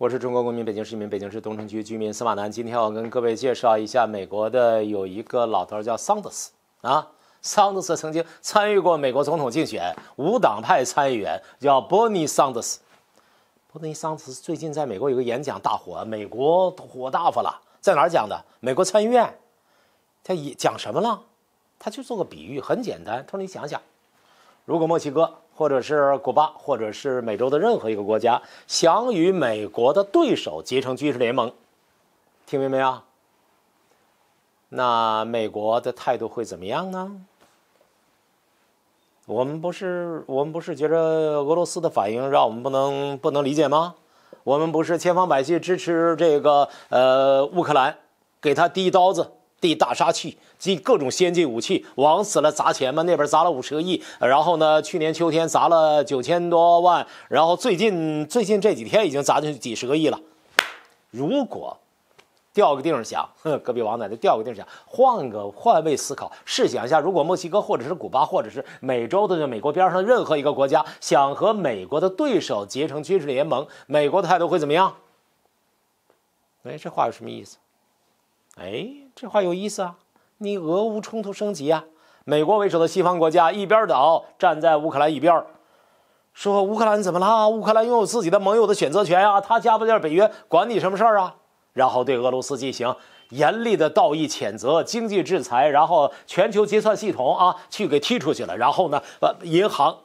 我是中国公民、北京市民、北京市东城区居民司马南。今天我跟各位介绍一下，美国的有一个老头叫桑德斯啊，桑德斯曾经参与过美国总统竞选，无党派参议员叫伯尼·桑德斯。伯尼·桑德斯最近在美国有个演讲大火，美国火大发了。在哪儿讲的？美国参议院。他讲什么了？他就做个比喻，很简单。他说：“你想想，如果墨西哥……”或者是古巴，或者是美洲的任何一个国家，想与美国的对手结成军事联盟，听明白没有？那美国的态度会怎么样呢？我们不是，我们不是觉着俄罗斯的反应让我们不能不能理解吗？我们不是千方百计支持这个呃乌克兰，给他递刀子。地大杀器，即各种先进武器，往死了砸钱嘛。那边砸了五十个亿，然后呢，去年秋天砸了九千多万，然后最近最近这几天已经砸进去几十个亿了。如果调个地方想，隔壁王奶奶调个地方想，换个换位思考，试想一下，如果墨西哥或者是古巴或者是美洲的美国边上的任何一个国家想和美国的对手结成军事联盟，美国的态度会怎么样？哎，这话有什么意思？哎。这话有意思啊！你俄乌冲突升级啊，美国为首的西方国家一边倒站在乌克兰一边，说乌克兰怎么啦？乌克兰拥有自己的盟友的选择权呀，他加不加北约管你什么事儿啊？然后对俄罗斯进行严厉的道义谴责、经济制裁，然后全球结算系统啊去给踢出去了，然后呢把银行、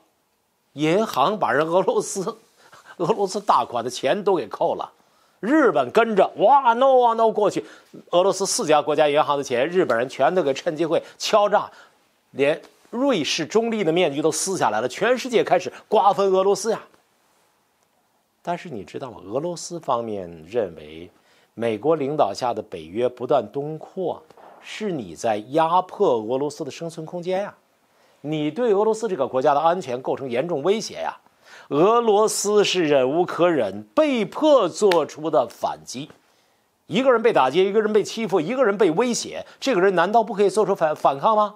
银行把人俄罗斯、俄罗斯大款的钱都给扣了。日本跟着哇 no 啊 no 过去，俄罗斯四家国家银行的钱，日本人全都给趁机会敲诈，连瑞士中立的面具都撕下来了，全世界开始瓜分俄罗斯呀。但是你知道吗？俄罗斯方面认为，美国领导下的北约不断东扩，是你在压迫俄罗斯的生存空间呀，你对俄罗斯这个国家的安全构成严重威胁呀。俄罗斯是忍无可忍，被迫做出的反击。一个人被打劫，一个人被欺负，一个人被威胁，这个人难道不可以做出反反抗吗？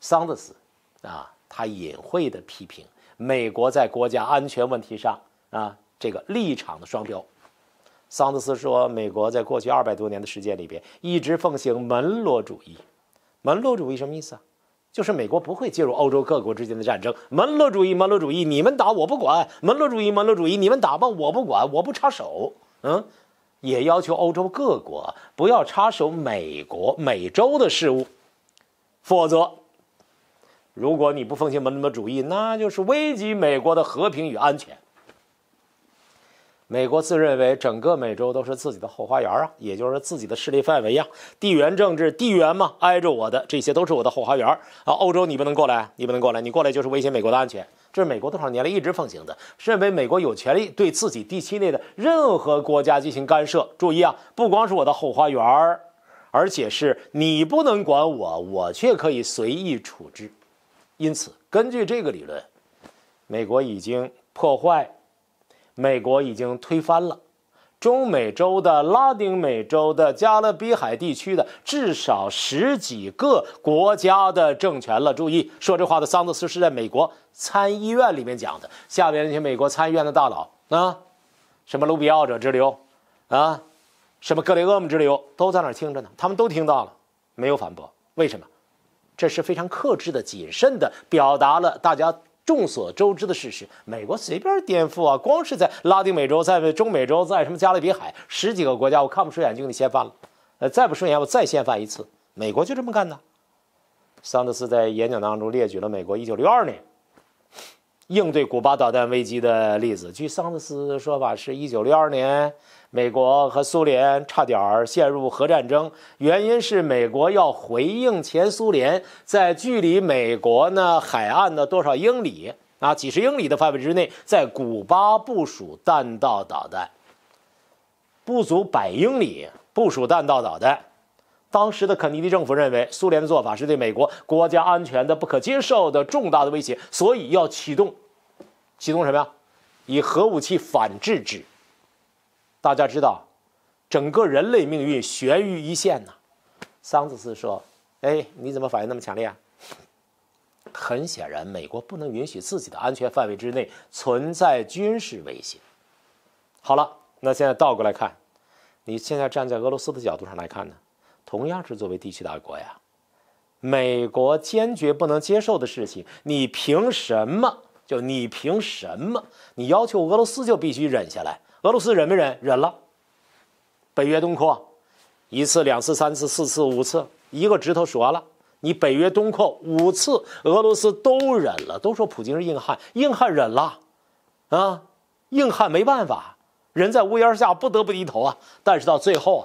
桑德斯啊，他隐晦的批评美国在国家安全问题上啊这个立场的双标。桑德斯说，美国在过去二百多年的时间里边，一直奉行门罗主义。门罗主义什么意思啊？就是美国不会介入欧洲各国之间的战争，门罗主义，门罗主义，你们打我不管，门罗主义，门罗主义，你们打吧，我不管，我不插手。嗯，也要求欧洲各国不要插手美国美洲的事务，否则，如果你不奉行门罗主义，那就是危及美国的和平与安全。美国自认为整个美洲都是自己的后花园啊，也就是自己的势力范围呀。地缘政治，地缘嘛，挨着我的这些都是我的后花园啊。欧洲你不能过来，你不能过来，你过来就是威胁美国的安全。这是美国多少年来一直奉行的，认为美国有权利对自己地区内的任何国家进行干涉。注意啊，不光是我的后花园，而且是你不能管我，我却可以随意处置。因此，根据这个理论，美国已经破坏。美国已经推翻了中美洲的、拉丁美洲的、加勒比海地区的至少十几个国家的政权了。注意，说这话的桑德斯是在美国参议院里面讲的。下面那些美国参议院的大佬啊，什么卢比奥者之流啊，什么格雷厄姆之流，都在那儿听着呢。他们都听到了，没有反驳。为什么？这是非常克制的、谨慎的表达了大家。众所周知的事实，美国随便颠覆啊，光是在拉丁美洲、在中美洲、在什么加勒比海十几个国家，我看不顺眼就给你掀翻了。呃，再不顺眼我再掀翻一次，美国就这么干的。桑德斯在演讲当中列举了美国1962年应对古巴导弹危机的例子。据桑德斯说法，是一962年。美国和苏联差点儿陷入核战争，原因是美国要回应前苏联在距离美国呢海岸的多少英里啊几十英里的范围之内，在古巴部署弹道导弹，不足百英里部署弹道导弹。当时的肯尼迪政府认为苏联的做法是对美国国家安全的不可接受的重大的威胁，所以要启动，启动什么呀？以核武器反制止。大家知道，整个人类命运悬于一线呐。桑德斯说：“哎，你怎么反应那么强烈啊？”很显然，美国不能允许自己的安全范围之内存在军事威胁。好了，那现在倒过来看，你现在站在俄罗斯的角度上来看呢，同样是作为地区大国呀，美国坚决不能接受的事情，你凭什么？就你凭什么？你要求俄罗斯就必须忍下来？俄罗斯忍没忍？忍了。北约东扩，一次、两次、三次、四次、五次，一个指头数完了。你北约东扩五次，俄罗斯都忍了，都说普京是硬汉，硬汉忍了，啊，硬汉没办法，人在屋檐下不得不低头啊。但是到最后啊，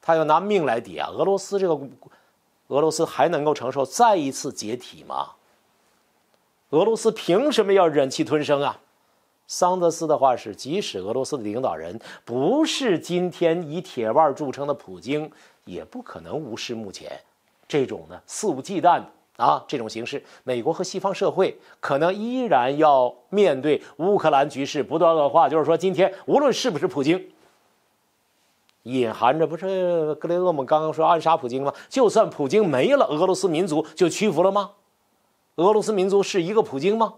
他要拿命来抵啊。俄罗斯这个，俄罗斯还能够承受再一次解体吗？俄罗斯凭什么要忍气吞声啊？桑德斯的话是：即使俄罗斯的领导人不是今天以铁腕著称的普京，也不可能无视目前这种呢肆无忌惮的啊这种形势。美国和西方社会可能依然要面对乌克兰局势不断恶化。就是说，今天无论是不是普京，隐含着不是格雷厄姆刚刚说暗杀普京吗？就算普京没了，俄罗斯民族就屈服了吗？俄罗斯民族是一个普京吗？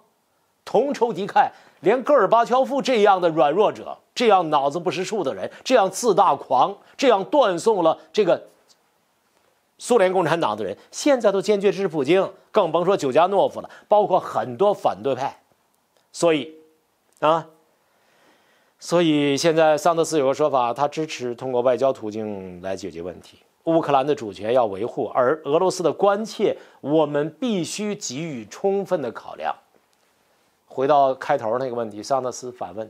同仇敌忾，连戈尔巴乔夫这样的软弱者、这样脑子不识数的人、这样自大狂、这样断送了这个苏联共产党的人，现在都坚决支持普京，更甭说久加诺夫了。包括很多反对派，所以，啊，所以现在桑德斯有个说法，他支持通过外交途径来解决问题。乌克兰的主权要维护，而俄罗斯的关切，我们必须给予充分的考量。回到开头那个问题，桑德斯反问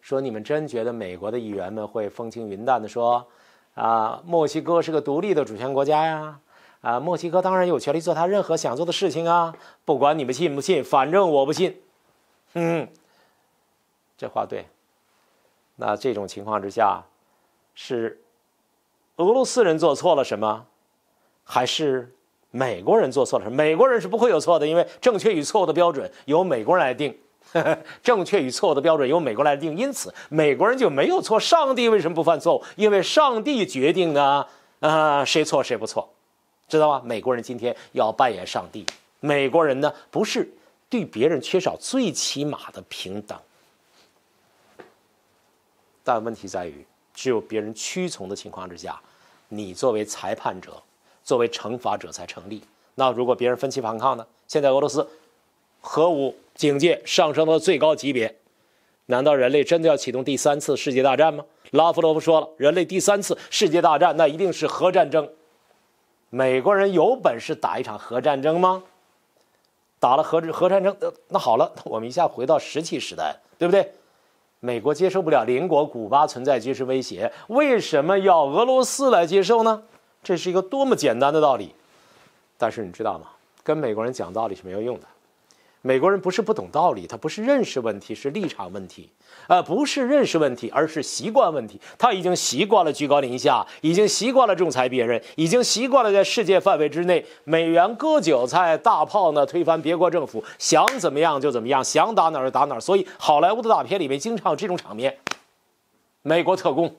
说：“你们真觉得美国的议员们会风轻云淡的说，啊，墨西哥是个独立的主权国家呀？啊，墨西哥当然有权利做他任何想做的事情啊！不管你们信不信，反正我不信。”嗯，这话对。那这种情况之下，是俄罗斯人做错了什么，还是？美国人做错了事，美国人是不会有错的，因为正确与错误的标准由美国人来定。正确与错误的标准由美国来定，因此美国人就没有错。上帝为什么不犯错误？因为上帝决定啊，啊，谁错谁不错，知道吗？美国人今天要扮演上帝，美国人呢不是对别人缺少最起码的平等，但问题在于，只有别人屈从的情况之下，你作为裁判者。作为惩罚者才成立。那如果别人分期反抗呢？现在俄罗斯核武警戒上升到最高级别，难道人类真的要启动第三次世界大战吗？拉夫罗夫说了，人类第三次世界大战那一定是核战争。美国人有本事打一场核战争吗？打了核核战争，那好了，我们一下回到石器时代，对不对？美国接受不了邻国古巴存在军事威胁，为什么要俄罗斯来接受呢？这是一个多么简单的道理，但是你知道吗？跟美国人讲道理是没有用的。美国人不是不懂道理，他不是认识问题，是立场问题。呃，不是认识问题，而是习惯问题。他已经习惯了居高临下，已经习惯了仲裁别人，已经习惯了在世界范围之内，美元割韭菜，大炮呢推翻别国政府，想怎么样就怎么样，想打哪儿就打哪儿。所以好莱坞的大片里面经常有这种场面，美国特工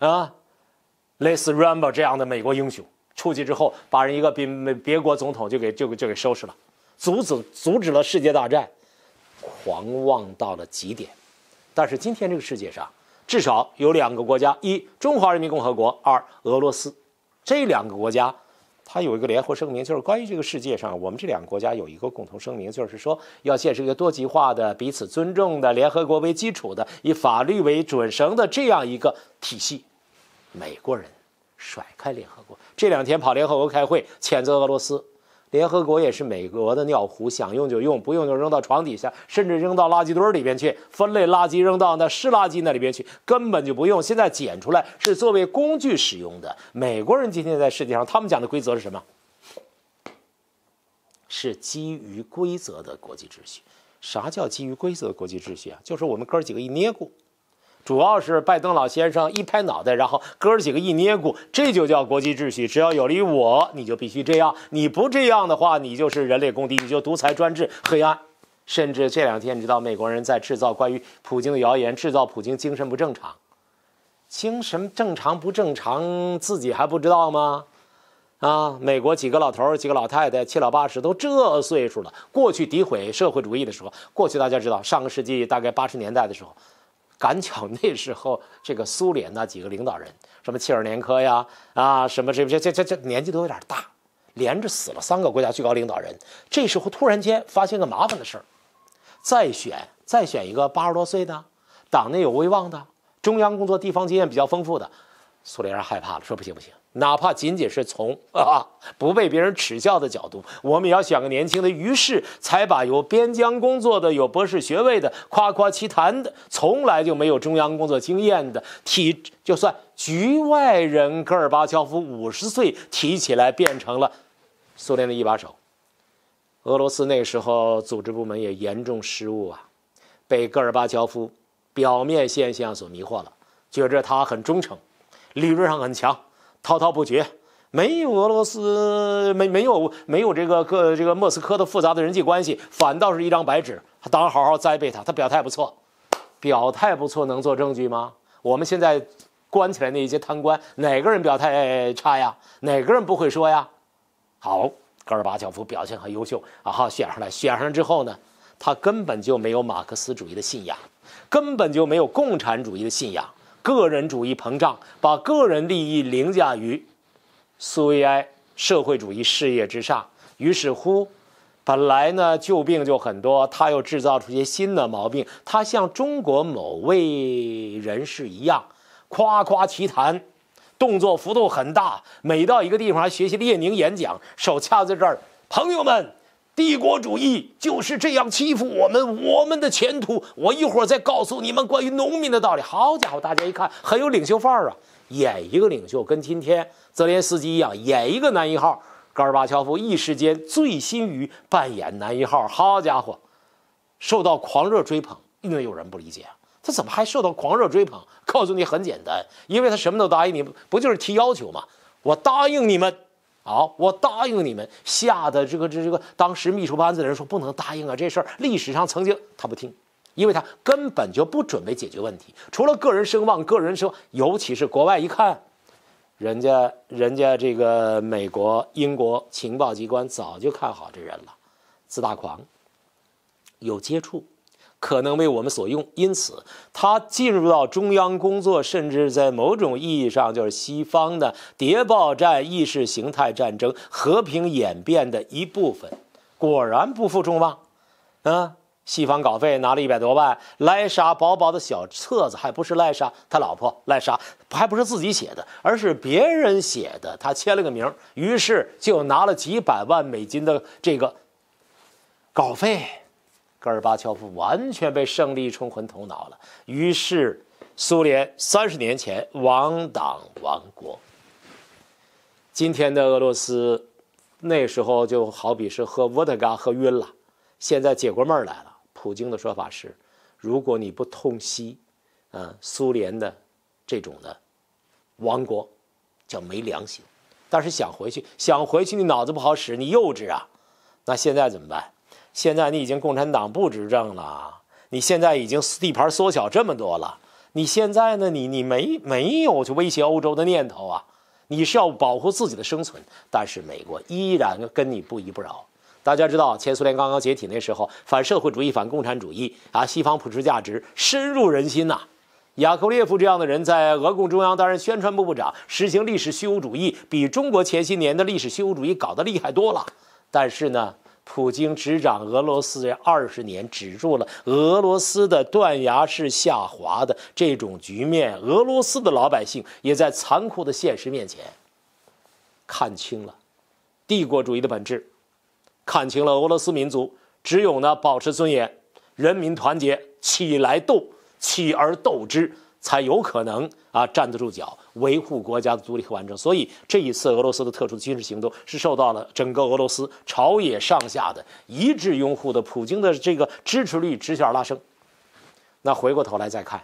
啊。类似 Rambo 这样的美国英雄出去之后，把人一个别别国总统就给就给就给收拾了，阻止阻止了世界大战，狂妄到了极点。但是今天这个世界上，至少有两个国家：一中华人民共和国，二俄罗斯。这两个国家，它有一个联合声明，就是关于这个世界上，我们这两个国家有一个共同声明，就是说要建设一个多极化的、彼此尊重的、联合国为基础的、以法律为准绳的这样一个体系。美国人甩开联合国，这两天跑联合国开会，谴责俄罗斯。联合国也是美国的尿壶，想用就用，不用就扔到床底下，甚至扔到垃圾堆里边去，分类垃圾扔到那湿垃圾那里边去，根本就不用。现在捡出来是作为工具使用的。美国人今天在世界上，他们讲的规则是什么？是基于规则的国际秩序。啥叫基于规则的国际秩序啊？就是我们哥几个一捏过。主要是拜登老先生一拍脑袋，然后哥儿几个一捏骨，这就叫国际秩序。只要有利于我，你就必须这样；你不这样的话，你就是人类公敌，你就独裁专制，黑暗。甚至这两天你知道，美国人在制造关于普京的谣言，制造普京精神不正常，精神正常不正常自己还不知道吗？啊，美国几个老头儿、几个老太太，七老八十都这岁数了。过去诋毁社会主义的时候，过去大家知道，上个世纪大概八十年代的时候。赶巧那时候，这个苏联那几个领导人，什么切尔年科呀，啊，什么这这这这这年纪都有点大，连着死了三个国家最高领导人。这时候突然间发现个麻烦的事儿，再选再选一个八十多岁的、党内有威望的、中央工作地方经验比较丰富的，苏联人害怕了，说不行不行。哪怕仅仅是从 啊不被别人耻笑的角度，我们也要选个年轻的。于是才把有边疆工作的、有博士学位的、夸夸其谈的、从来就没有中央工作经验的体，就算局外人。戈尔巴乔夫五十岁提起来，变成了苏联的一把手。俄罗斯那个时候组织部门也严重失误啊，被戈尔巴乔夫表面现象所迷惑了，觉着他很忠诚，理论上很强。滔滔不绝，没有俄罗斯，没没有没有这个个这个莫斯科的复杂的人际关系，反倒是一张白纸，他当然好好栽培他，他表态不错，表态不错能做证据吗？我们现在关起来那一些贪官，哪个人表态差呀？哪个人不会说呀？好，戈尔巴乔夫表现很优秀，啊哈，选上来，选上来之后呢，他根本就没有马克思主义的信仰，根本就没有共产主义的信仰。个人主义膨胀，把个人利益凌驾于苏维埃社会主义事业之上。于是乎，本来呢旧病就很多，他又制造出些新的毛病。他像中国某位人士一样，夸夸其谈，动作幅度很大。每到一个地方，还学习列宁演讲，手掐在这儿，朋友们。帝国主义就是这样欺负我们，我们的前途。我一会儿再告诉你们关于农民的道理。好家伙，大家一看很有领袖范儿啊，演一个领袖，跟今天泽连斯基一样，演一个男一号。戈尔巴乔夫一时间醉心于扮演男一号，好家伙，受到狂热追捧。因为有人不理解，他怎么还受到狂热追捧？告诉你很简单，因为他什么都答应你，不就是提要求吗？我答应你们。好，我答应你们。吓得这个这这个，当时秘书班子的人说不能答应啊，这事儿历史上曾经他不听，因为他根本就不准备解决问题，除了个人声望，个人说，尤其是国外一看，人家人家这个美国、英国情报机关早就看好这人了，自大狂，有接触。可能为我们所用，因此他进入到中央工作，甚至在某种意义上就是西方的谍报战、意识形态战争和平演变的一部分。果然不负众望，啊，西方稿费拿了一百多万。赖莎薄薄的小册子还不是赖莎，他老婆赖莎，还不是自己写的，而是别人写的，他签了个名，于是就拿了几百万美金的这个稿费。戈尔巴乔夫完全被胜利冲昏头脑了，于是苏联三十年前亡党亡国。今天的俄罗斯，那时候就好比是喝伏特加喝晕了，现在解过闷来了。普京的说法是，如果你不痛惜，呃，苏联的这种的亡国，叫没良心。但是想回去，想回去，你脑子不好使，你幼稚啊。那现在怎么办？现在你已经共产党不执政了，你现在已经地盘缩小这么多了，你现在呢？你你没没有去威胁欧洲的念头啊？你是要保护自己的生存，但是美国依然跟你不依不饶。大家知道，前苏联刚刚解体那时候，反社会主义、反共产主义啊，西方普世价值深入人心呐。雅克列夫这样的人在俄共中央担任宣传部部长，实行历史虚无主义，比中国前些年的历史虚无主义搞得厉害多了。但是呢？普京执掌俄罗斯这二十年，止住了俄罗斯的断崖式下滑的这种局面。俄罗斯的老百姓也在残酷的现实面前看清了帝国主义的本质，看清了俄罗斯民族只有呢保持尊严，人民团结起来斗，起而斗之。才有可能啊站得住脚，维护国家的独立和完整。所以这一次俄罗斯的特殊的军事行动是受到了整个俄罗斯朝野上下的一致拥护的，普京的这个支持率直线拉升。那回过头来再看，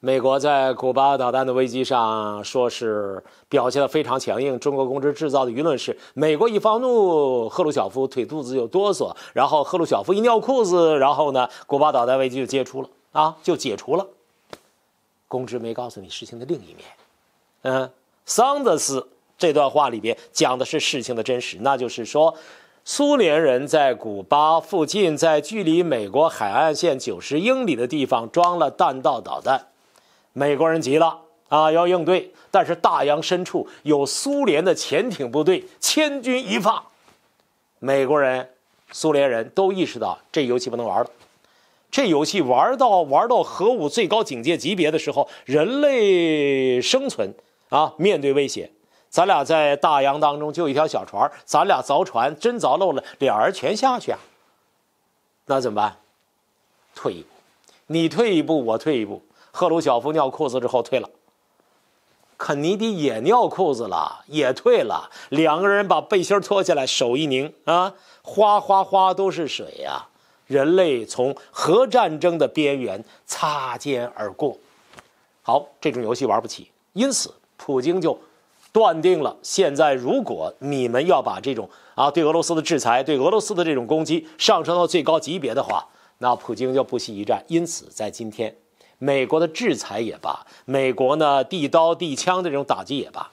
美国在古巴导弹的危机上说是表现的非常强硬。中国公知制造的舆论是，美国一发怒，赫鲁晓夫腿肚子就哆嗦；然后赫鲁晓夫一尿裤子，然后呢，古巴导弹危机就解除了啊，就解除了。公知没告诉你事情的另一面，嗯，桑德斯这段话里边讲的是事情的真实，那就是说，苏联人在古巴附近，在距离美国海岸线九十英里的地方装了弹道导弹，美国人急了啊，要应对，但是大洋深处有苏联的潜艇部队，千钧一发，美国人、苏联人都意识到这游戏不能玩了。这游戏玩到玩到核武最高警戒级别的时候，人类生存啊，面对威胁，咱俩在大洋当中就一条小船，咱俩凿船，真凿漏了，俩人全下去啊，那怎么办？退一步，你退一步，我退一步。赫鲁晓夫尿裤子之后退了，肯尼迪也尿裤子了，也退了。两个人把背心脱下来，手一拧啊，哗哗哗都是水呀。人类从核战争的边缘擦肩而过，好，这种游戏玩不起，因此普京就断定了：现在如果你们要把这种啊对俄罗斯的制裁、对俄罗斯的这种攻击上升到最高级别的话，那普京就不惜一战。因此，在今天，美国的制裁也罢，美国呢递刀递枪的这种打击也罢，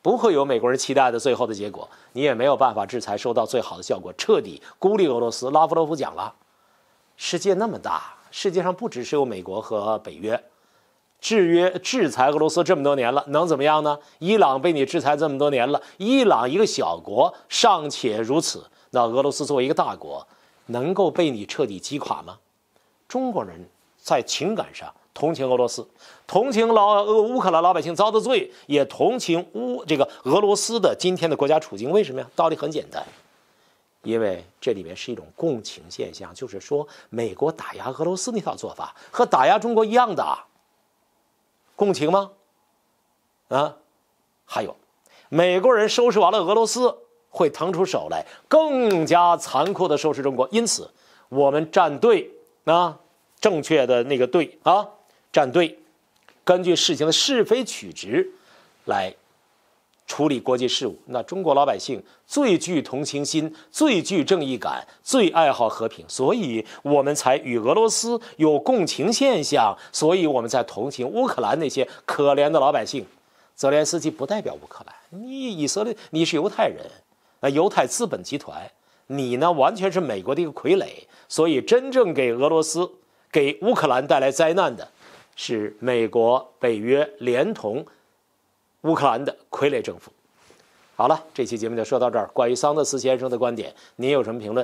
不会有美国人期待的最后的结果。你也没有办法制裁收到最好的效果，彻底孤立俄罗斯。拉夫罗夫讲了。世界那么大，世界上不只是有美国和北约，制约制裁俄罗斯这么多年了，能怎么样呢？伊朗被你制裁这么多年了，伊朗一个小国尚且如此，那俄罗斯作为一个大国，能够被你彻底击垮吗？中国人在情感上同情俄罗斯，同情老乌乌克兰老百姓遭的罪，也同情乌这个俄罗斯的今天的国家处境，为什么呀？道理很简单。因为这里面是一种共情现象，就是说，美国打压俄罗斯那套做法和打压中国一样的，共情吗？啊，还有，美国人收拾完了俄罗斯，会腾出手来更加残酷的收拾中国。因此，我们站队啊，正确的那个队啊，站队，根据事情的是非曲直来。处理国际事务，那中国老百姓最具同情心，最具正义感，最爱好和平，所以我们才与俄罗斯有共情现象，所以我们在同情乌克兰那些可怜的老百姓。泽连斯基不代表乌克兰，你以色列，你是犹太人，那犹太资本集团，你呢完全是美国的一个傀儡。所以真正给俄罗斯、给乌克兰带来灾难的，是美国、北约连同。乌克兰的傀儡政府。好了，这期节目就说到这儿。关于桑德斯先生的观点，您有什么评论？